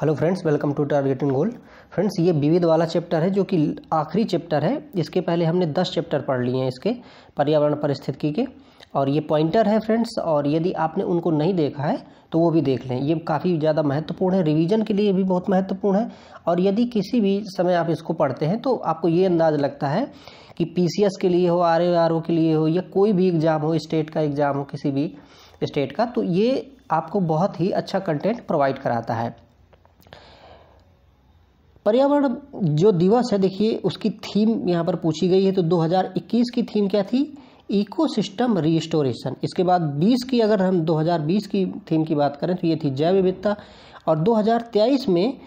hello friends welcome to targeting goal friends ये विविध वाला चैप्टर है जो कि आखिरी चैप्टर है इसके पहले हमने दस चैप्टर पढ़ लिए हैं इसके पर्यावरण परिस्थिति के और ये पॉइंटर है फ्रेंड्स और यदि आपने उनको नहीं देखा है तो वो भी देख लें ये काफ़ी ज़्यादा महत्वपूर्ण है रिवीजन के लिए भी बहुत महत्वपूर्ण है और यदि किसी भी समय आप इसको पढ़ते हैं तो आपको ये अंदाज़ लगता है कि पी के लिए हो आर के लिए हो या कोई भी एग्ज़ाम हो स्टेट का एग्ज़ाम हो किसी भी स्टेट का तो ये आपको बहुत ही अच्छा कंटेंट प्रोवाइड कराता है पर्यावरण जो दिवस है देखिए उसकी थीम यहाँ पर पूछी गई है तो 2021 की थीम क्या थी इकोसिस्टम रिस्टोरेशन इसके बाद 20 की अगर हम 2020 की थीम की बात करें तो ये थी जैव विविधता और 2023 में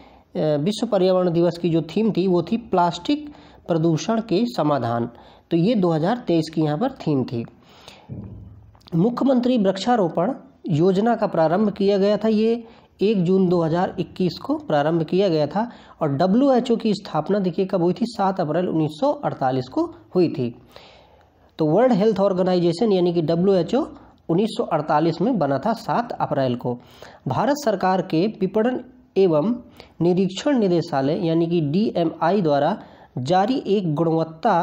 विश्व पर्यावरण दिवस की जो थीम थी वो थी प्लास्टिक प्रदूषण के समाधान तो ये 2023 की यहाँ पर थीम थी मुख्यमंत्री वृक्षारोपण योजना का प्रारंभ किया गया था ये एक जून 2021 को प्रारंभ किया गया था और डब्ल्यू की स्थापना देखिए कब हुई थी सात अप्रैल 1948 को हुई थी तो वर्ल्ड हेल्थ ऑर्गेनाइजेशन यानी कि डब्ल्यू 1948 में बना था सात अप्रैल को भारत सरकार के विपणन एवं निरीक्षण निदेशालय यानी कि डीएमआई द्वारा जारी एक गुणवत्ता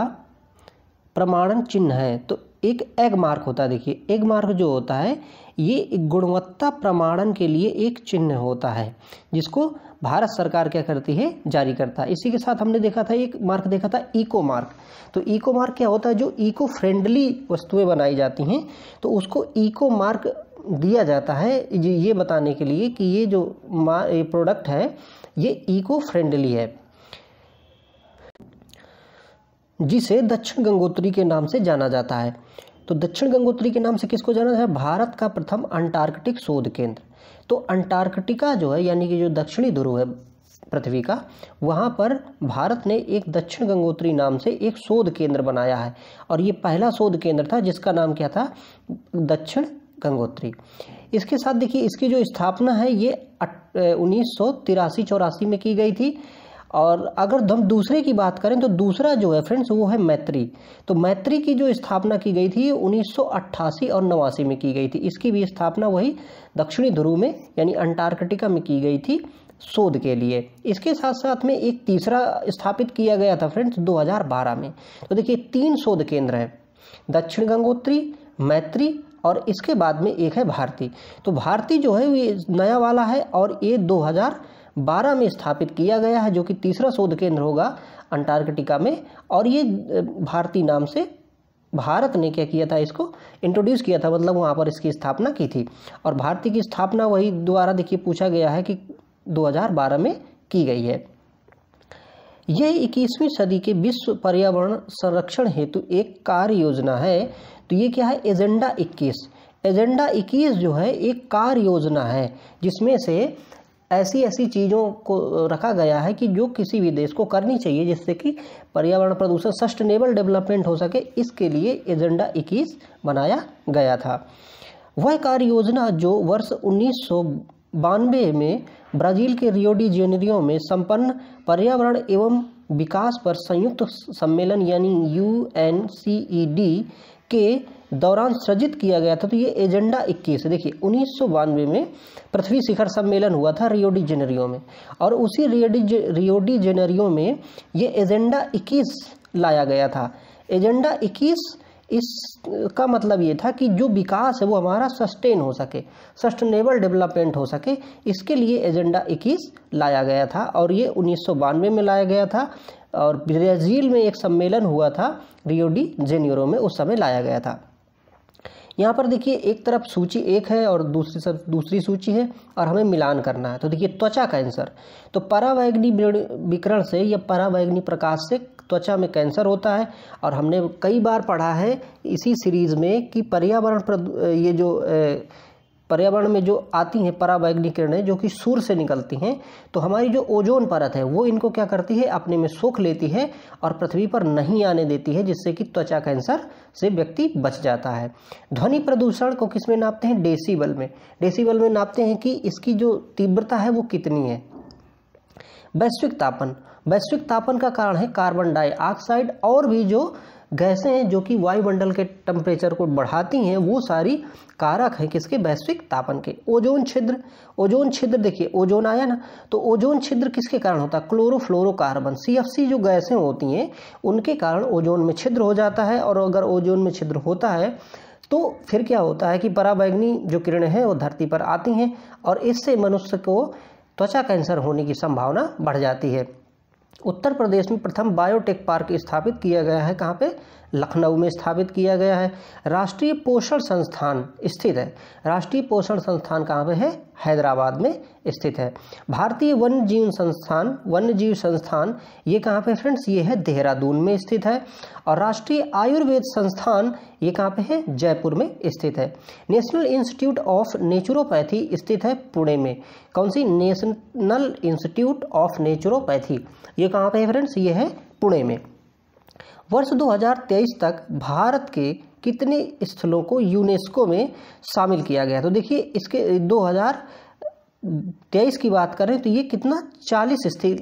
प्रमाणन चिन्ह है तो एक एग मार्क होता है देखिए एग मार्क जो होता है ये गुणवत्ता प्रमाणन के लिए एक चिन्ह होता है जिसको भारत सरकार क्या करती है जारी करता है इसी के साथ हमने देखा था एक मार्क देखा था इको मार्क तो इको मार्क क्या होता है जो इको फ्रेंडली वस्तुएं बनाई जाती हैं तो उसको इको मार्क दिया जाता है ये बताने के लिए कि ये जो प्रोडक्ट है ये इको फ्रेंडली है जिसे दक्षिण गंगोत्री के नाम से जाना जाता है तो दक्षिण गंगोत्री के नाम से किसको जाना है भारत का प्रथम अंटार्कटिक शोध केंद्र तो अंटार्कटिका जो है यानी कि जो दक्षिणी ध्रुव है पृथ्वी का वहाँ पर भारत ने एक दक्षिण गंगोत्री नाम से एक शोध केंद्र बनाया है और ये पहला शोध केंद्र था जिसका नाम क्या था दक्षिण गंगोत्री इसके साथ देखिए इसकी जो स्थापना है ये उन्नीस सौ तिरासी चौरासी में की गई थी और अगर हम दूसरे की बात करें तो दूसरा जो है फ्रेंड्स वो है मैत्री तो मैत्री की जो स्थापना की गई थी उन्नीस और नवासी में की गई थी इसकी भी स्थापना वही दक्षिणी ध्रुव में यानी अंटार्कटिका में की गई थी शोध के लिए इसके साथ साथ में एक तीसरा स्थापित किया गया था फ्रेंड्स 2012 में तो देखिए तीन शोध केंद्र हैं दक्षिण गंगोत्री मैत्री और इसके बाद में एक है भारती तो भारती जो है ये नया वाला है और ये बारह में स्थापित किया गया है जो कि तीसरा शोध केंद्र होगा अंटार्कटिका में और ये भारती नाम से भारत ने क्या किया था इसको इंट्रोड्यूस किया था मतलब वहाँ पर इसकी स्थापना की थी और भारती की स्थापना वही द्वारा देखिए पूछा गया है कि 2012 में की गई है यह इक्कीसवीं सदी के विश्व पर्यावरण संरक्षण हेतु एक कार्य योजना है तो ये क्या है एजेंडा 21 एजेंडा 21 जो है एक कार्य योजना है जिसमें से ऐसी ऐसी चीज़ों को रखा गया है कि जो किसी भी देश को करनी चाहिए जिससे कि पर्यावरण प्रदूषण सस्टेनेबल डेवलपमेंट हो सके इसके लिए एजेंडा इक्कीस बनाया गया था वह कार्य योजना जो वर्ष उन्नीस बानवे में ब्राज़ील के रियोडी जेनेरियो में संपन्न पर्यावरण एवं विकास पर संयुक्त सम्मेलन यानी यू के दौरान सृजित किया गया था तो ये एजेंडा 21 देखिए उन्नीस में पृथ्वी शिखर सम्मेलन हुआ था रियोडी जेनेरियो में और उसी रियोडी रियोडी जेनेरियो में ये एजेंडा 21 लाया गया था एजेंडा 21 इस का मतलब ये था कि जो विकास है वो हमारा सस्टेन हो सके सस्टेनेबल डेवलपमेंट हो सके इसके लिए एजेंडा 21 लाया गया था और ये उन्नीस में लाया गया था और ब्राज़ील में एक सम्मेलन हुआ था रियोडी डी जेनियरो में उस समय लाया गया था यहाँ पर देखिए एक तरफ सूची एक है और दूसरी सब दूसरी सूची है और हमें मिलान करना है तो देखिए त्वचा कैंसर तो परावैग्नि विकरण से या परावैग्नि प्रकाश से त्वचा में कैंसर होता है और हमने कई बार पढ़ा है इसी सीरीज़ में कि पर्यावरण ये जो ए, पर्यावरण में जो आती हैं पराबैगनी किरणें जो कि सूर्य से निकलती हैं तो हमारी जो ओजोन परत है वो इनको क्या करती है अपने में सोख लेती है और पृथ्वी पर नहीं आने देती है जिससे कि त्वचा कैंसर से व्यक्ति बच जाता है ध्वनि प्रदूषण को किस में नापते हैं डेसीबल में डेसीबल में नापते हैं कि इसकी जो तीव्रता है वो कितनी है वैश्विक तापन वैश्विक तापन का कारण है कार्बन डाइऑक्साइड और भी जो गैसें हैं जो कि वायुमंडल के टेम्परेचर को बढ़ाती हैं वो सारी कारक हैं किसके वैश्विक तापन के ओजोन छिद्र ओजोन छिद्र देखिए ओजोन आया ना तो ओजोन छिद्र किसके कारण होता है क्लोरोफ्लोरोकार्बन सी जो गैसें होती हैं उनके कारण ओजोन में छिद्र हो जाता है और अगर ओजोन में छिद्र होता है तो फिर क्या होता है कि पराबैग्नी जो किरणें हैं वो धरती पर आती हैं और इससे मनुष्य को त्वचा कैंसर होने की संभावना बढ़ जाती है उत्तर प्रदेश में प्रथम बायोटेक पार्क स्थापित किया गया है कहाँ पे लखनऊ में स्थापित किया गया है राष्ट्रीय पोषण संस्थान स्थित है राष्ट्रीय पोषण संस्थान कहाँ पर है हैदराबाद में स्थित है भारतीय वन्य जीव संस्थान वन्य जीव संस्थान ये कहाँ पे फ्रेंड्स ये है देहरादून में स्थित है और राष्ट्रीय आयुर्वेद संस्थान ये कहाँ पे है जयपुर में स्थित है नेशनल इंस्टीट्यूट ऑफ नेचुरोपैथी स्थित है पुणे में कौन सी नेशनल इंस्टीट्यूट ऑफ नेचुरोपैथी ये कहाँ पे है फ्रेंड्स ये है पुणे में वर्ष 2023 तक भारत के कितने स्थलों को यूनेस्को में शामिल किया गया तो देखिए इसके 2023 की बात करें तो ये कितना 40 स्थल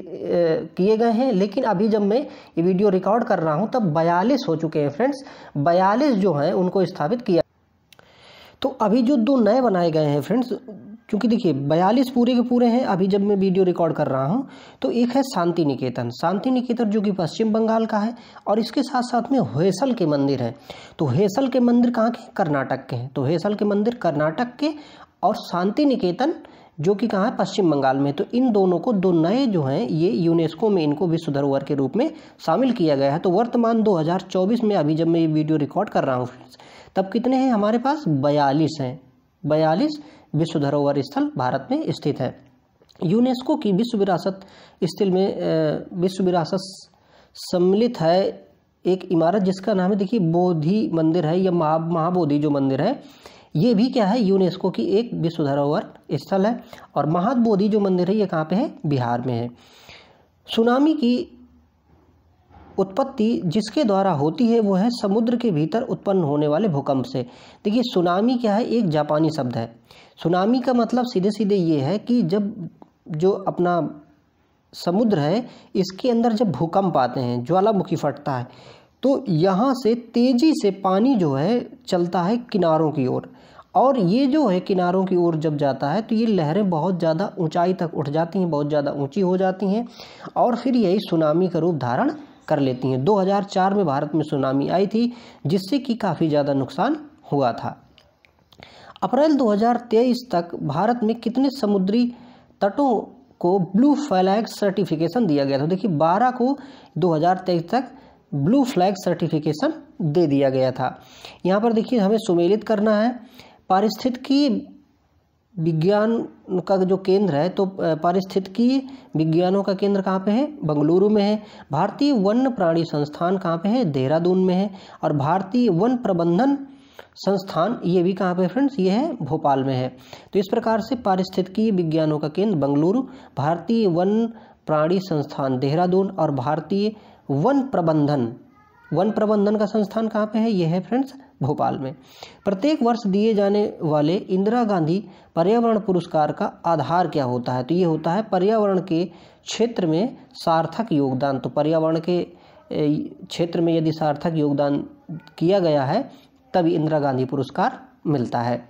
किए गए हैं लेकिन अभी जब मैं ये वीडियो रिकॉर्ड कर रहा हूँ तब 42 हो चुके हैं फ्रेंड्स बयालीस जो हैं उनको स्थापित किया तो अभी जो दो नए बनाए गए हैं फ्रेंड्स क्योंकि देखिए बयालीस पूरे के पूरे हैं अभी जब मैं वीडियो रिकॉर्ड कर रहा हूँ तो एक है शांति निकेतन शांति निकेतन जो कि पश्चिम बंगाल का है और इसके साथ साथ में होयसल के मंदिर हैं तो हेसल के मंदिर कहाँ के कर्नाटक के हैं तो हेसल के मंदिर कर्नाटक के और शांति निकेतन जो कि कहाँ है पश्चिम बंगाल में तो इन दोनों को दो नए जो हैं ये यूनेस्को में इनको विश्व धरोहर के रूप में शामिल किया गया है तो वर्तमान 2024 में अभी जब मैं ये वीडियो रिकॉर्ड कर रहा हूँ फ्रेंड्स तब कितने हैं हमारे पास बयालीस हैं बयालीस विश्व धरोहर स्थल भारत में स्थित है यूनेस्को की विश्व विरासत स्थल में विश्व विरासत सम्मिलित है एक इमारत जिसका नाम है देखिए बोधि मंदिर है या महा महाबोधि जो मंदिर है ये भी क्या है यूनेस्को की एक विश्व धरोहर स्थल है और महाबोधि जो मंदिर है ये कहाँ पे है बिहार में है सुनामी की उत्पत्ति जिसके द्वारा होती है वो है समुद्र के भीतर उत्पन्न होने वाले भूकंप से देखिए सुनामी क्या है एक जापानी शब्द है सुनामी का मतलब सीधे सीधे ये है कि जब जो अपना समुद्र है इसके अंदर जब भूकंप आते हैं ज्वालामुखी फटता है तो यहाँ से तेज़ी से पानी जो है चलता है किनारों की ओर और ये जो है किनारों की ओर जब जाता है तो ये लहरें बहुत ज़्यादा ऊंचाई तक उठ जाती हैं बहुत ज़्यादा ऊंची हो जाती हैं और फिर यही सुनामी का रूप धारण कर लेती हैं 2004 में भारत में सुनामी आई थी जिससे कि काफ़ी ज़्यादा नुकसान हुआ था अप्रैल 2023 तक भारत में कितने समुद्री तटों को ब्लू फ्लैग सर्टिफिकेशन दिया गया था तो देखिए 12 को 2023 तक ब्लू फ्लैग सर्टिफिकेशन दे दिया गया था यहाँ पर देखिए हमें सुमेलित करना है पारिस्थितिकी विज्ञान का जो केंद्र है तो पारिस्थितिकी विज्ञानों का केंद्र कहाँ पे है बंगलुरु में है भारतीय वन्य प्राणी संस्थान कहाँ पे है देहरादून में है और भारतीय वन प्रबंधन संस्थान ये भी कहाँ पे फ्रेंड्स ये है भोपाल में है तो इस प्रकार से पारिस्थितिकी विज्ञानों का केंद्र बंगलुरु भारतीय वन प्राणी संस्थान देहरादून और भारतीय वन प्रबंधन वन प्रबंधन का संस्थान कहाँ पे है यह है फ्रेंड्स भोपाल में प्रत्येक वर्ष दिए जाने वाले इंदिरा गांधी पर्यावरण पुरस्कार का आधार क्या होता है तो ये होता है पर्यावरण के क्षेत्र में सार्थक योगदान तो पर्यावरण के क्षेत्र में यदि सार्थक योगदान किया गया है तभी इंदिरा गांधी पुरस्कार मिलता है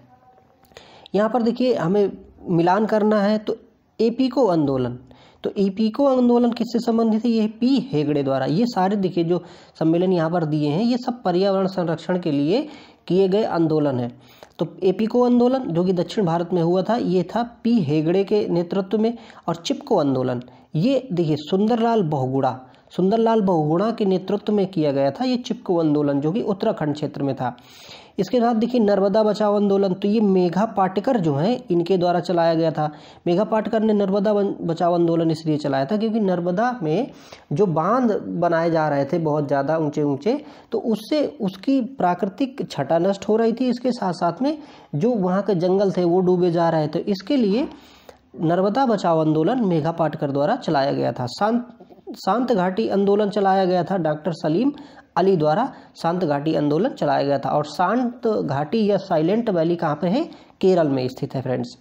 यहाँ पर देखिए हमें मिलान करना है तो एपीको आंदोलन तो को आंदोलन किससे संबंधित है ये पी हेगड़े द्वारा ये सारे देखिए जो सम्मेलन यहाँ पर दिए हैं ये सब पर्यावरण संरक्षण के लिए किए गए आंदोलन है तो को आंदोलन जो कि दक्षिण भारत में हुआ था ये था पी हेगड़े के नेतृत्व में और चिपको आंदोलन ये देखिए सुंदरलाल बहुगुड़ा सुंदरलाल बहुगुणा के नेतृत्व में किया गया था ये चिपको आंदोलन जो कि उत्तराखंड क्षेत्र में था इसके साथ देखिए नर्मदा बचाओ आंदोलन तो ये मेघा पाटकर जो है इनके द्वारा चलाया गया था मेघा पाटकर ने नर्मदा बचाओ आंदोलन इसलिए चलाया था क्योंकि नर्मदा में जो बांध बनाए जा रहे थे बहुत ज़्यादा ऊंचे ऊंचे तो उससे उसकी प्राकृतिक छटा नष्ट हो रही थी इसके साथ साथ में जो वहाँ के जंगल थे वो डूबे जा रहे थे इसके लिए नर्मदा बचाओ आंदोलन मेघा पाटकर द्वारा चलाया गया था शांत शांत घाटी आंदोलन चलाया गया था डॉक्टर सलीम अली द्वारा शांत घाटी आंदोलन चलाया गया था और शांत घाटी या साइलेंट वैली कहाँ पर है केरल में स्थित है फ्रेंड्स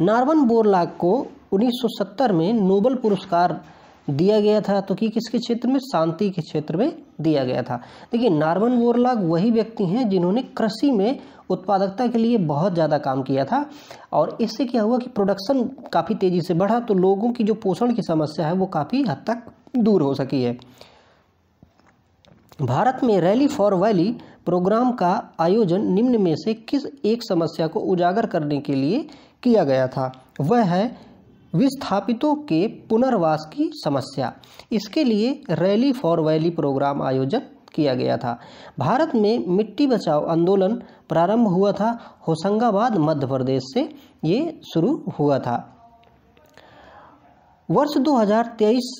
नार्वन बोरलाग को 1970 में नोबल पुरस्कार दिया गया था तो कि किसके क्षेत्र में शांति के क्षेत्र में दिया गया था देखिए नार्मन बोरलाग वही व्यक्ति हैं जिन्होंने कृषि में उत्पादकता के लिए बहुत ज़्यादा काम किया था और इससे क्या हुआ कि प्रोडक्शन काफ़ी तेज़ी से बढ़ा तो लोगों की जो पोषण की समस्या है वो काफ़ी हद तक दूर हो सकी है भारत में रैली फॉर वैली प्रोग्राम का आयोजन निम्न में से किस एक समस्या को उजागर करने के लिए किया गया था वह है विस्थापितों के पुनर्वास की समस्या इसके लिए रैली फॉर वैली प्रोग्राम आयोजन किया गया था भारत में मिट्टी बचाओ आंदोलन प्रारंभ हुआ था होशंगाबाद मध्य प्रदेश से ये शुरू हुआ था वर्ष 2023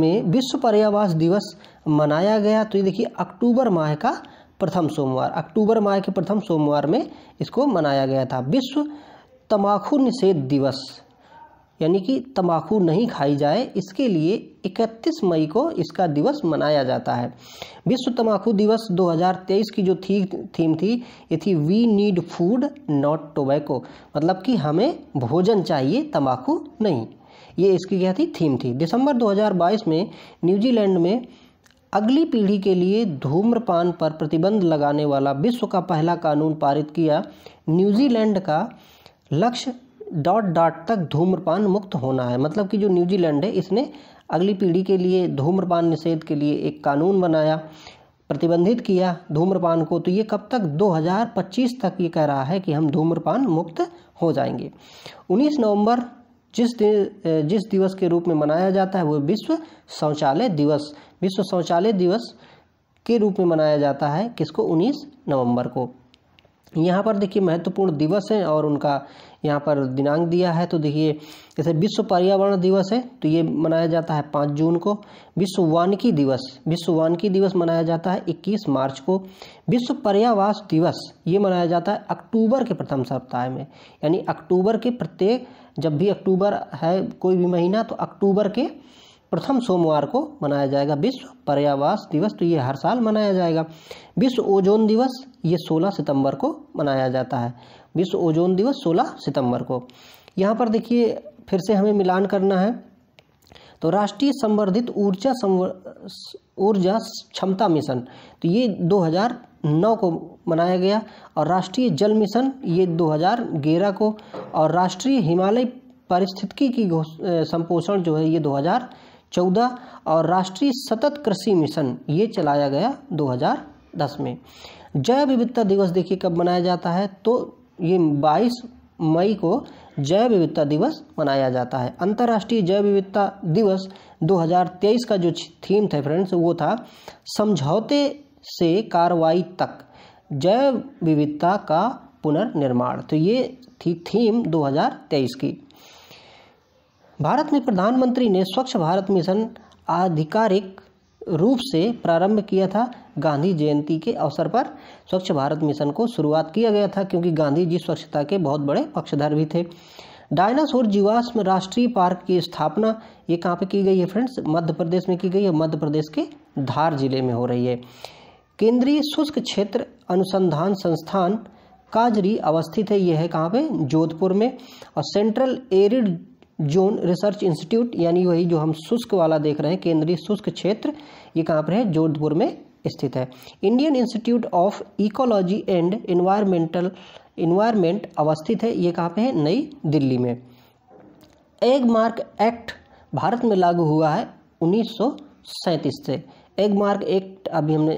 में विश्व पर्यावास दिवस मनाया गया तो ये देखिए अक्टूबर माह का प्रथम सोमवार अक्टूबर माह के प्रथम सोमवार में इसको मनाया गया था विश्व तमाखू निषेध दिवस यानी कि तम्बाकू नहीं खाई जाए इसके लिए 31 मई को इसका दिवस मनाया जाता है विश्व तम्बाकू दिवस 2023 की जो थी थीम थी ये थी we need food not tobacco मतलब कि हमें भोजन चाहिए तम्बाकू नहीं ये इसकी क्या थी थीम थी दिसंबर 2022 में न्यूजीलैंड में अगली पीढ़ी के लिए धूम्रपान पर प्रतिबंध लगाने वाला विश्व का पहला कानून पारित किया न्यूजीलैंड का लक्ष्य डॉट डॉट तक धूम्रपान मुक्त होना है मतलब कि जो न्यूजीलैंड है इसने अगली पीढ़ी के लिए धूम्रपान निषेध के लिए एक कानून बनाया प्रतिबंधित किया धूम्रपान को तो ये कब तक 2025 तक ये कह रहा है कि हम धूम्रपान मुक्त हो जाएंगे 19 नवंबर जिस दिन जिस दिवस के रूप में मनाया जाता है वो विश्व शौचालय दिवस विश्व शौचालय दिवस के रूप में मनाया जाता है किसको 19 नवंबर को यहाँ पर देखिए महत्वपूर्ण दिवस हैं और उनका यहाँ पर दिनांक दिया है तो देखिए जैसे विश्व पर्यावरण दिवस है तो ये मनाया जाता है पाँच जून को विश्व वानिकी दिवस विश्व वानिकी दिवस मनाया जाता है इक्कीस मार्च को विश्व पर्यावास दिवस ये मनाया जाता है अक्टूबर के प्रथम सप्ताह में यानी अक्टूबर के प्रत्येक जब भी अक्टूबर है कोई भी महीना तो अक्टूबर के प्रथम सोमवार को मनाया जाएगा विश्व पर्यावास दिवस तो ये हर साल मनाया जाएगा विश्व ओजोन दिवस ये 16 सितंबर को मनाया जाता है विश्व ओजोन दिवस 16 सितंबर को यहाँ पर देखिए फिर से हमें मिलान करना है तो राष्ट्रीय संवर्धित ऊर्जा ऊर्जा क्षमता मिशन तो ये 2009 को मनाया गया और राष्ट्रीय जल मिशन ये 2011 को और राष्ट्रीय हिमालय पारिस्थितिकी की संपोषण जो है ये 2014 और राष्ट्रीय सतत कृषि मिशन ये चलाया गया 2010 में जैव विविधता दिवस देखिए कब मनाया जाता है तो ये 22 मई को जैव विविधता दिवस मनाया जाता है अंतर्राष्ट्रीय जैव विविधता दिवस 2023 का जो थीम था फ्रेंड्स वो था समझौते से कार्रवाई तक जैव विविधता का पुनर्निर्माण तो ये थी थीम 2023 की भारत में प्रधानमंत्री ने स्वच्छ भारत मिशन आधिकारिक रूप से प्रारंभ किया था गांधी जयंती के अवसर पर स्वच्छ भारत मिशन को शुरुआत किया गया था क्योंकि गांधी जी स्वच्छता के बहुत बड़े पक्षधर भी थे डायनासोर जीवाश्म राष्ट्रीय पार्क की स्थापना ये कहाँ पे की गई है फ्रेंड्स मध्य प्रदेश में की गई है मध्य प्रदेश के धार जिले में हो रही है केंद्रीय शुष्क क्षेत्र अनुसंधान संस्थान काजरी अवस्थित है यह है कहाँ पे जोधपुर में और central arid zone research institute यानी वही जो हम शुष्क वाला देख रहे हैं केंद्रीय शुष्क क्षेत्र ये कहाँ पर है जोधपुर में स्थित है Indian institute of ecology and environmental environment अवस्थित है ये कहाँ पे है नई दिल्ली में एग मार्क एक्ट भारत में लागू हुआ है उन्नीस से एग मार्क एक्ट अभी हमने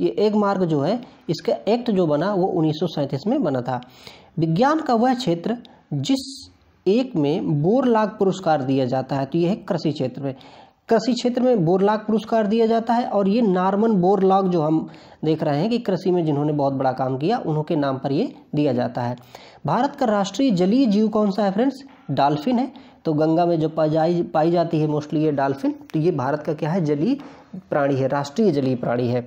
ये एग मार्क जो है इसका एक्ट जो बना वो उन्नीस में बना था विज्ञान का वह क्षेत्र जिस एक में बोरलाग पुरस्कार दिया जाता है तो यह है कृषि क्षेत्र में कृषि क्षेत्र में बोरलाग पुरस्कार दिया जाता है और ये बोर बोरलाग जो हम देख रहे हैं कि कृषि में जिन्होंने बहुत बड़ा काम किया उन्होंने नाम पर ये दिया जाता है भारत का राष्ट्रीय जलीय जीव कौन सा है फ्रेंड्स डाल्फिन है तो गंगा में जो पाई पाई जाती है मोस्टली ये डाल्फिन तो ये भारत का क्या है जलीय प्राणी है राष्ट्रीय जलीय प्राणी है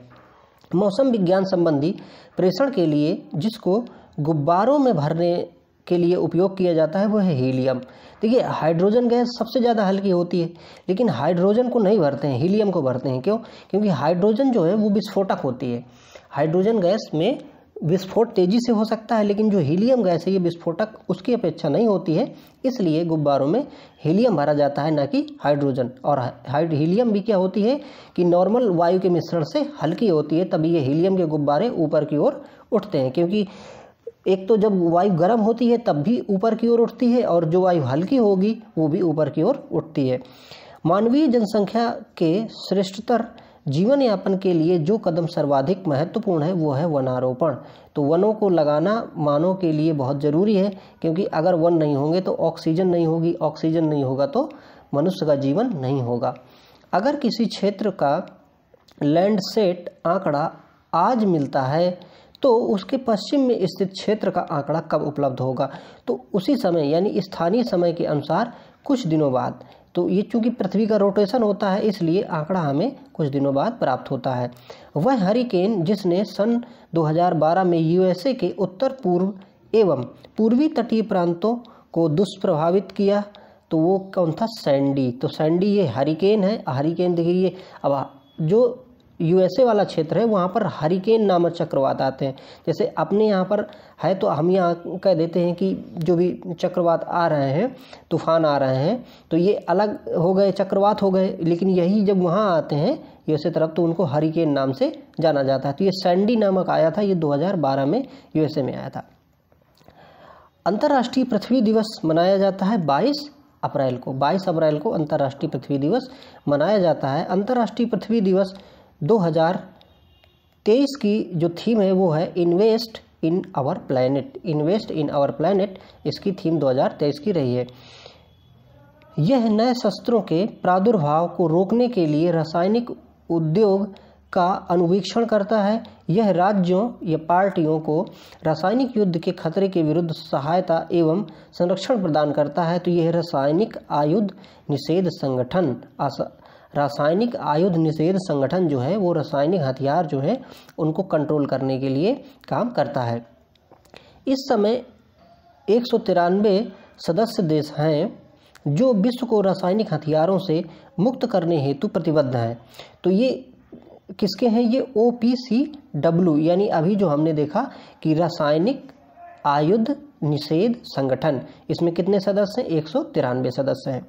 मौसम विज्ञान संबंधी प्रेषण के लिए जिसको गुब्बारों में भरने के लिए उपयोग किया जाता है वो है हीलियम देखिए हाइड्रोजन गैस सबसे ज़्यादा हल्की होती है लेकिन हाइड्रोजन को नहीं भरते हैं हीलियम को भरते हैं क्यों क्योंकि हाइड्रोजन जो है वो विस्फोटक होती है हाइड्रोजन गैस में विस्फोट तेजी से हो सकता है लेकिन जो हीलियम गैस है ये विस्फोटक उसकी अपेक्षा नहीं होती है इसलिए गुब्बारों में हीलियम भरा जाता है ना कि हाइड्रोजन और हीलियम भी क्या होती है कि नॉर्मल वायु के मिश्रण से हल्की होती है तभी ये हीलियम के गुब्बारे ऊपर की ओर उठते हैं क्योंकि एक तो जब वायु गर्म होती है तब भी ऊपर की ओर उठती है और जो वायु हल्की होगी वो भी ऊपर की ओर उठती है मानवीय जनसंख्या के श्रेष्ठतर जीवन यापन के लिए जो कदम सर्वाधिक महत्वपूर्ण है वो है वनारोपण तो वनों को लगाना मानव के लिए बहुत ज़रूरी है क्योंकि अगर वन नहीं होंगे तो ऑक्सीजन नहीं होगी ऑक्सीजन नहीं होगा तो मनुष्य का जीवन नहीं होगा अगर किसी क्षेत्र का लैंडसेट आंकड़ा आज मिलता है तो उसके पश्चिम में स्थित क्षेत्र का आंकड़ा कब उपलब्ध होगा तो उसी समय यानी स्थानीय समय के अनुसार कुछ दिनों बाद तो ये चूंकि पृथ्वी का रोटेशन होता है इसलिए आंकड़ा हमें कुछ दिनों बाद प्राप्त होता है वह हरिकेन जिसने सन 2012 में यूएसए के उत्तर पूर्व एवं पूर्वी तटीय प्रांतों को दुष्प्रभावित किया तो वो कौन था सैंडी तो सैंडी ये हरिकेन है हरिकेन देखिए अब जो यूएसए वाला क्षेत्र है वहाँ पर हरिकेन नामक चक्रवात आते हैं जैसे अपने यहाँ पर है तो हम यहाँ कह देते हैं कि जो भी चक्रवात आ रहे हैं तूफान आ रहे हैं तो ये अलग हो गए चक्रवात हो गए लेकिन यही जब वहाँ आते हैं यूएसए तरफ तो उनको हरिकेन नाम से जाना जाता है तो ये सैंडी नामक आया था ये दो में यू में आया था अंतर्राष्ट्रीय पृथ्वी दिवस मनाया जाता है बाईस अप्रैल को 22 अप्रैल को अंतर्राष्ट्रीय पृथ्वी दिवस मनाया जाता है अंतर्राष्ट्रीय पृथ्वी दिवस 2023 की जो थीम है वो है invest in our planet invest in our planet इसकी थीम 2023 की रही है यह नए शस्त्रों के प्रादुर्भाव को रोकने के लिए रासायनिक उद्योग का अनुवीक्षण करता है यह राज्यों या पार्टियों को रासायनिक युद्ध के खतरे के विरुद्ध सहायता एवं संरक्षण प्रदान करता है तो यह रासायनिक आयुध निषेध संगठन रासायनिक आयुध निषेध संगठन जो है वो रासायनिक हथियार जो है उनको कंट्रोल करने के लिए काम करता है इस समय एक सदस्य देश हैं जो विश्व को रासायनिक हथियारों से मुक्त करने हेतु प्रतिबद्ध हैं तो ये किसके हैं ये ओ पी सी डब्ल्यू यानी अभी जो हमने देखा कि रासायनिक आयुध निषेध संगठन इसमें कितने सदस्य हैं एक सौ तिरानवे सदस्य हैं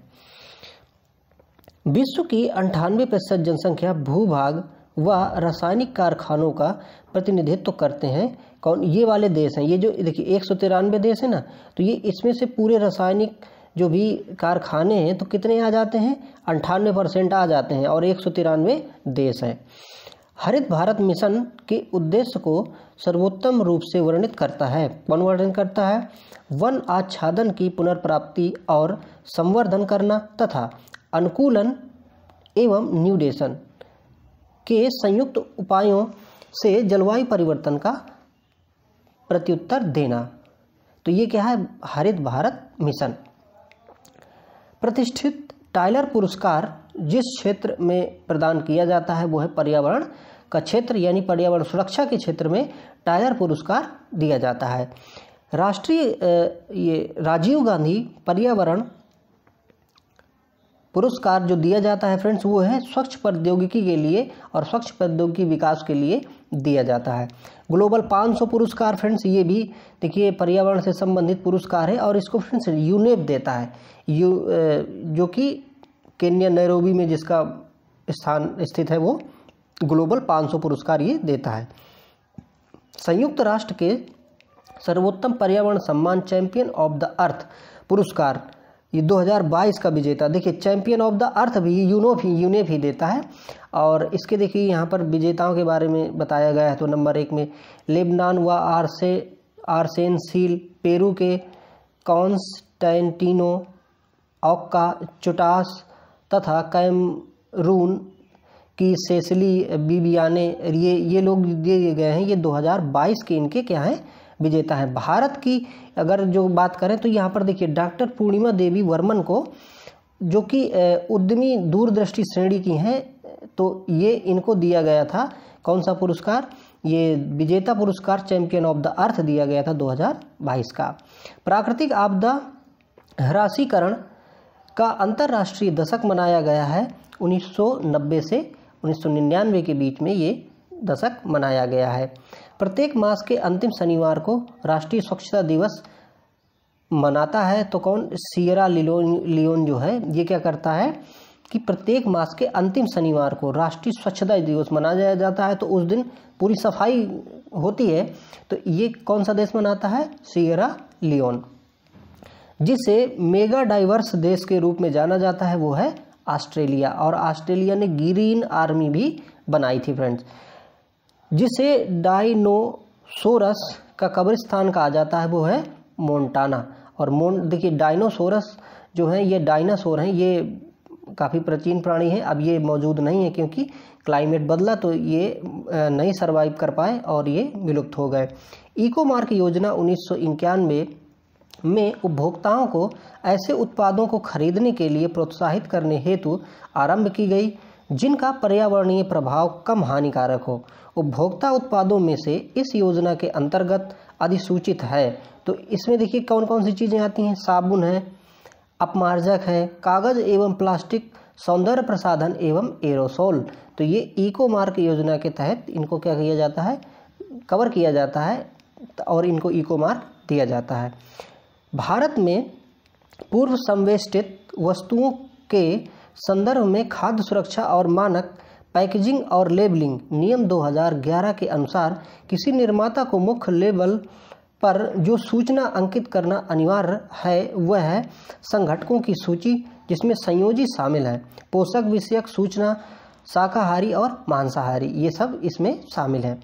विश्व की अंठानवे प्रतिशत जनसंख्या भूभाग व रासायनिक कारखानों का प्रतिनिधित्व करते हैं कौन ये वाले देश हैं ये जो देखिए एक सौ तिरानवे देश है ना तो ये इसमें से पूरे रासायनिक जो भी कारखाने हैं तो कितने आ जाते हैं अंठानवे परसेंट आ जाते हैं और एक सौ तिरानवे देश हैं हरित भारत मिशन के उद्देश्य को सर्वोत्तम रूप से वर्णित करता है कौन वर्णन करता है वन आच्छादन की पुनर्प्राप्ति और संवर्धन करना तथा अनुकूलन एवं न्यूडेशन के संयुक्त उपायों से जलवायु परिवर्तन का प्रत्युत्तर देना तो ये क्या है हरित भारत मिशन प्रतिष्ठित टाइलर पुरस्कार जिस क्षेत्र में प्रदान किया जाता है वो है पर्यावरण का क्षेत्र यानी पर्यावरण सुरक्षा के क्षेत्र में टाइलर पुरस्कार दिया जाता है राष्ट्रीय ये राजीव गांधी पर्यावरण पुरस्कार जो दिया जाता है फ्रेंड्स वो है स्वच्छ प्रौद्योगिकी के लिए और स्वच्छ प्रौद्योगिकी विकास के लिए दिया जाता है ग्लोबल 500 पुरस्कार फ्रेंड्स ये भी देखिए पर्यावरण से संबंधित पुरस्कार है और इसको फ्रेंड्स यूनेप देता है यू जो कि केन्या नैरोबी में जिसका स्थान स्थित है वो ग्लोबल 500 पुरस्कार ये देता है संयुक्त राष्ट्र के सर्वोत्तम पर्यावरण सम्मान चैंपियन ऑफ द अर्थ पुरस्कार ये 2022 का विजेता देखिए चैंपियन ऑफ द अर्थ भी यूनोफ ही यूनेफ ही देता है और इसके देखिए यहाँ पर विजेताओं के बारे में बताया गया है तो नंबर एक में लेबनान व आरसे आरसेन सील पेरू के कॉन्स्टेंटिनो ऑक्का चुटास तथा कैमरून की सेसली बीबियाने ये ये लोग दिए गए हैं ये 2022 के इनके क्या हैं विजेता है भारत की अगर जो बात करें तो यहाँ पर देखिए डॉक्टर पूर्णिमा देवी वर्मन को जो कि उद्यमी दूरदृष्टि श्रेणी की हैं तो ये इनको दिया गया था कौन सा पुरस्कार ये विजेता पुरस्कार चैंपियन ऑफ द अर्थ दिया गया था 2022 का प्राकृतिक आपदा हरासीकरण का अंतर्राष्ट्रीय दशक मनाया गया है 1990 से 1999 के बीच में ये दशक मनाया गया है प्रत्येक मास के अंतिम शनिवार को राष्ट्रीय स्वच्छता दिवस मनाता है तो कौन सियरा लियोन लियोन जो है ये क्या करता है कि प्रत्येक मास के अंतिम शनिवार को राष्ट्रीय स्वच्छता दिवस मनाया जाता है तो उस दिन पूरी सफाई होती है तो ये कौन सा देश मनाता है सियरा लियोन जिसे मेगा डाइवर्स देश के रूप में जाना जाता है वो है ऑस्ट्रेलिया और ऑस्ट्रेलिया ने ग्रीन आर्मी भी बनाई थी फ्रेंड्स जिसे डाइनोसोरस का कब्रिस्तान कहा जाता है वो है मोन्टाना और मोन देखिए डाइनोसोरस जो है ये डायनासोर हैं ये काफ़ी प्राचीन प्राणी है अब ये मौजूद नहीं है क्योंकि क्लाइमेट बदला तो ये नहीं सरवाइव कर पाए और ये विलुप्त हो गए इको मार्क योजना उन्नीस में उपभोक्ताओं को ऐसे उत्पादों को खरीदने के लिए प्रोत्साहित करने हेतु आरंभ की गई जिनका पर्यावरणीय प्रभाव कम हानिकारक हो उपभोक्ता उत्पादों में से इस योजना के अंतर्गत अधिसूचित है तो इसमें देखिए कौन कौन सी चीज़ें आती हैं साबुन है अपमार्जक है कागज़ एवं प्लास्टिक सौंदर्य प्रसाधन एवं एरोसोल तो ये इको मार्क योजना के तहत इनको क्या किया जाता है कवर किया जाता है और इनको इको मार्क दिया जाता है भारत में पूर्व संवेष्टित वस्तुओं के संदर्भ में खाद्य सुरक्षा और मानक पैकेजिंग और लेबलिंग नियम 2011 के अनुसार किसी निर्माता को मुख्य लेबल पर जो सूचना अंकित करना अनिवार्य है वह है संघटकों की सूची जिसमें संयोजी शामिल है पोषक विषयक सूचना शाकाहारी और मांसाहारी ये सब इसमें शामिल है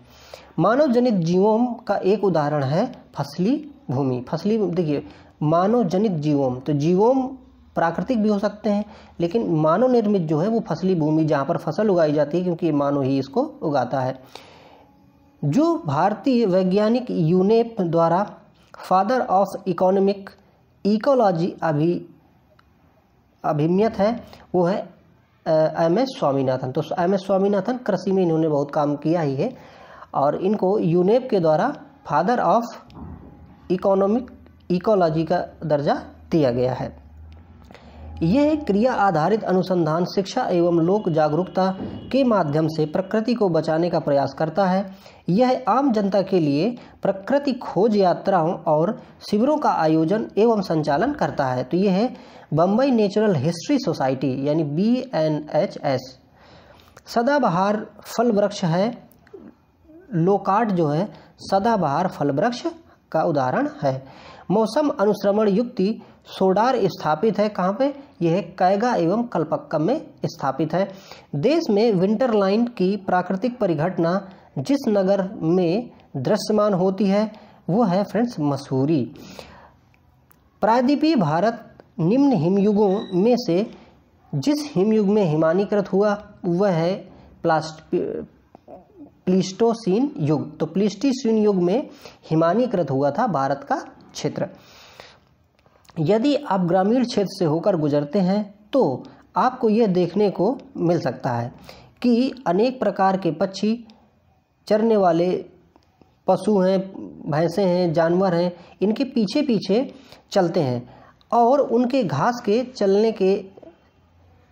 मानव जनित जीवों का एक उदाहरण है फसली भूमि फसली देखिए मानव जनित जीवोम तो जीवोम प्राकृतिक भी हो सकते हैं लेकिन मानव निर्मित जो है वो फसली भूमि जहाँ पर फसल उगाई जाती है क्योंकि मानव ही इसको उगाता है जो भारतीय वैज्ञानिक यूनेप द्वारा फादर ऑफ इकोनॉमिक इकोलॉजी अभी अभिमियत है वो है एम एस स्वामीनाथन तो एम एस स्वामीनाथन कृषि में इन्होंने बहुत काम किया ही है और इनको यूनेप के द्वारा फादर ऑफ इकोनॉमिक इकोलॉजी का दर्जा दिया गया है यह क्रिया आधारित अनुसंधान शिक्षा एवं लोक जागरूकता के माध्यम से प्रकृति को बचाने का प्रयास करता है यह आम जनता के लिए प्रकृति खोज यात्राओं और शिविरों का आयोजन एवं संचालन करता है तो यह है बम्बई नेचुरल हिस्ट्री सोसाइटी यानी बी एन एच एस सदाबहार फल वृक्ष है लोकार्ट जो है सदाबहार फल वृक्ष का उदाहरण है मौसम अनुश्रवण युक्ति सोडार स्थापित है कहाँ पे यह कैगा एवं कल्पक्कम में स्थापित है देश में विंटर लाइन की प्राकृतिक परिघटना जिस नगर में दृश्यमान होती है वो है फ्रेंड्स मसूरी प्रायद्वीपीय भारत निम्न हिमयुगों में से जिस हिमयुग में हिमानीकृत हुआ वह है प्लास्ट प्लीस्टोसीन युग तो प्लीस्टीसीन युग में हिमानीकृत हुआ था भारत का क्षेत्र यदि आप ग्रामीण क्षेत्र से होकर गुजरते हैं तो आपको यह देखने को मिल सकता है कि अनेक प्रकार के पक्षी चरने वाले पशु हैं भैंसें हैं जानवर हैं इनके पीछे पीछे चलते हैं और उनके घास के चलने के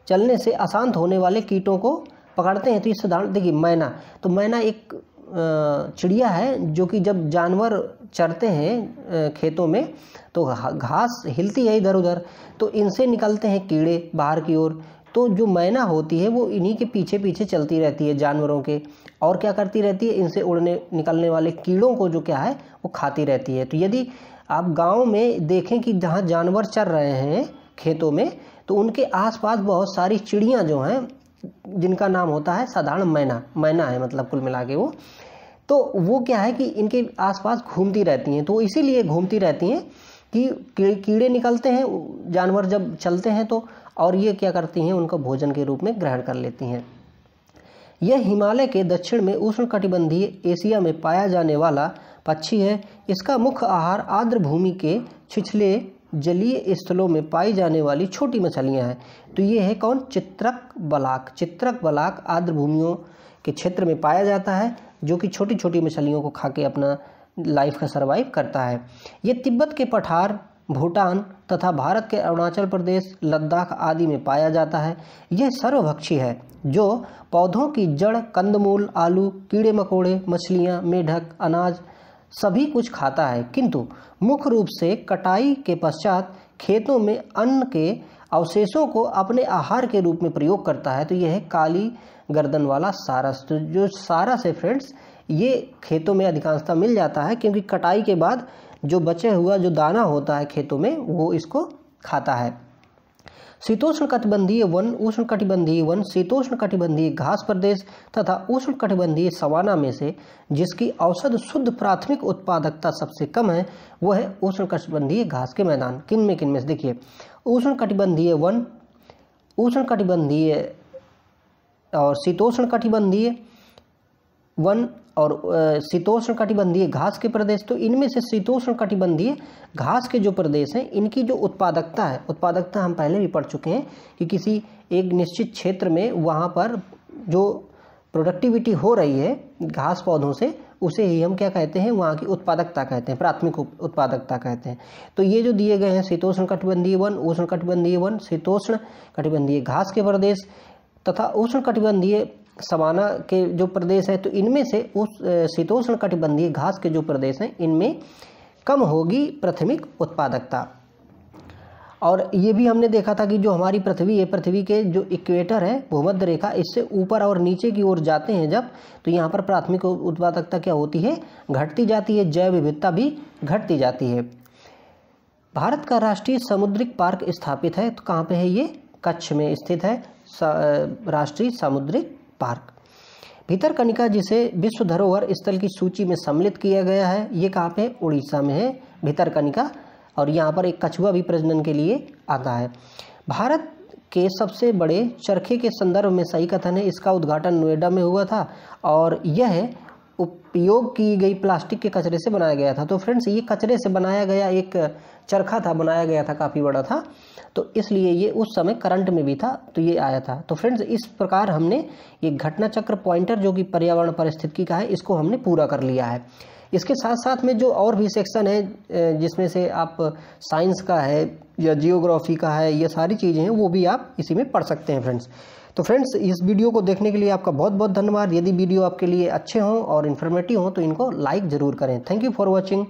चलने से अशांत होने वाले कीटों को पकड़ते हैं तो इस उदाहरण देखिए मैना तो मैना एक चिड़िया है जो कि जब जानवर चरते हैं खेतों में तो घास हिलती है इधर उधर तो इनसे निकलते हैं कीड़े बाहर की ओर तो जो मैना होती है वो इन्हीं के पीछे पीछे चलती रहती है जानवरों के और क्या करती रहती है इनसे उड़ने निकलने वाले कीड़ों को जो क्या है वो खाती रहती है तो यदि आप गांव में देखें कि जहाँ जानवर चर रहे हैं खेतों में तो उनके आसपास बहुत सारी चिड़ियाँ जो हैं जिनका नाम होता है साधारण मैना मैना है मतलब कुल मिला के वो तो वो क्या है कि इनके आसपास घूमती रहती हैं तो इसीलिए घूमती रहती हैं कि कीड़े निकलते हैं जानवर जब चलते हैं तो और ये क्या करती हैं उनका भोजन के रूप में ग्रहण कर लेती हैं यह हिमालय के दक्षिण में उष्णकटिबंधीय एशिया में पाया जाने वाला पक्षी है इसका मुख्य आहार आर्द्र भूमि के छिछले जलीय स्थलों में पाई जाने वाली छोटी मछलियाँ हैं तो ये है कौन चित्रक बलाक चित्रक बलाक आर्द्र भूमियों के क्षेत्र में पाया जाता है जो कि छोटी छोटी मछलियों को खा के अपना लाइफ का सर्वाइव करता है ये तिब्बत के पठार भूटान तथा भारत के अरुणाचल प्रदेश लद्दाख आदि में पाया जाता है यह सर्वभक्षी है जो पौधों की जड़ कंदमूल आलू कीड़े मकोड़े मछलियाँ मेढक अनाज सभी कुछ खाता है किंतु मुख्य रूप से कटाई के पश्चात खेतों में अन्न के अवशेषों को अपने आहार के रूप में प्रयोग करता है तो यह है काली गर्दन वाला सारस तो जो सारस है फ्रेंड्स ये खेतों में अधिकांशता मिल जाता है क्योंकि कटाई के बाद जो बचे हुआ जो दाना होता है खेतों में वो इसको खाता है शीतोष्ण कटिबंधीय वन उष्ण कटिबंधीय वन शीतोष्ण कटिबंधीय घास प्रदेश तथा उष्ण कटिबंधीय सवाना में से जिसकी औसत शुद्ध प्राथमिक उत्पादकता सबसे कम है वह है उष्ण कटिबंधीय घास के मैदान किन में किन में से देखिए उष्ण कटिबंधीय वन उष्ण कटिबंधीय और शीतोष्ण कटिबंधीय वन और शीतोष्ण कटिबंधीय घास के प्रदेश तो इनमें से शीतोष्ण कटिबंधीय घास के जो प्रदेश हैं इनकी जो उत्पादकता है उत्पादकता हम पहले भी पढ़ चुके हैं कि किसी एक निश्चित क्षेत्र में वहाँ पर जो प्रोडक्टिविटी हो रही है घास पौधों से उसे ही हम क्या कहते हैं वहाँ की उत्पादकता कहते हैं प्राथमिक उत्पादकता कहते हैं तो ये जो दिए गए हैं शीतोष्ण कटिबंधीय वन उष्ण कटिबंधीय वन शीतोष्ण कटिबंधीय घास के प्रदेश तथा उष्ण कटिबंधीय सवाना के जो प्रदेश हैं तो इनमें से उस शीतोष्ण कटिबंधीय घास के जो प्रदेश हैं इनमें कम होगी प्राथमिक उत्पादकता और ये भी हमने देखा था कि जो हमारी पृथ्वी है पृथ्वी के जो इक्वेटर है भूमध्य रेखा इससे ऊपर और नीचे की ओर जाते हैं जब तो यहाँ पर प्राथमिक उत्पादकता क्या होती है घटती जाती है जैव विविधता भी घटती जाती है भारत का राष्ट्रीय समुद्रिक पार्क स्थापित है तो कहाँ पे है ये कच्छ में स्थित है राष्ट्रीय समुद्रिक पार्क भीतरकनिका जिसे विश्व धरोहर स्थल की सूची में सम्मिलित किया गया है ये कहाँ पे उड़ीसा में है भीतरकनिका और यहाँ पर एक कछुआ भी प्रजनन के लिए आता है भारत के सबसे बड़े चरखे के संदर्भ में सही कथन है इसका उद्घाटन नोएडा में हुआ था और यह उपयोग की गई प्लास्टिक के कचरे से बनाया गया था तो फ्रेंड्स ये कचरे से बनाया गया एक चरखा था बनाया गया था काफ़ी बड़ा था तो इसलिए ये उस समय करंट में भी था तो ये आया था तो फ्रेंड्स इस प्रकार हमने ये घटना चक्र पॉइंटर जो कि पर्यावरण परिस्थिति का है इसको हमने पूरा कर लिया है इसके साथ साथ में जो और भी सेक्शन है जिसमें से आप साइंस का है या जियोग्राफी का है ये सारी चीज़ें हैं वो भी आप इसी में पढ़ सकते हैं फ्रेंड्स तो फ्रेंड्स इस वीडियो को देखने के लिए आपका बहुत बहुत धन्यवाद यदि वीडियो आपके लिए अच्छे हों और इन्फॉर्मेटिव हों तो इनको लाइक ज़रूर करें थैंक यू फॉर वॉचिंग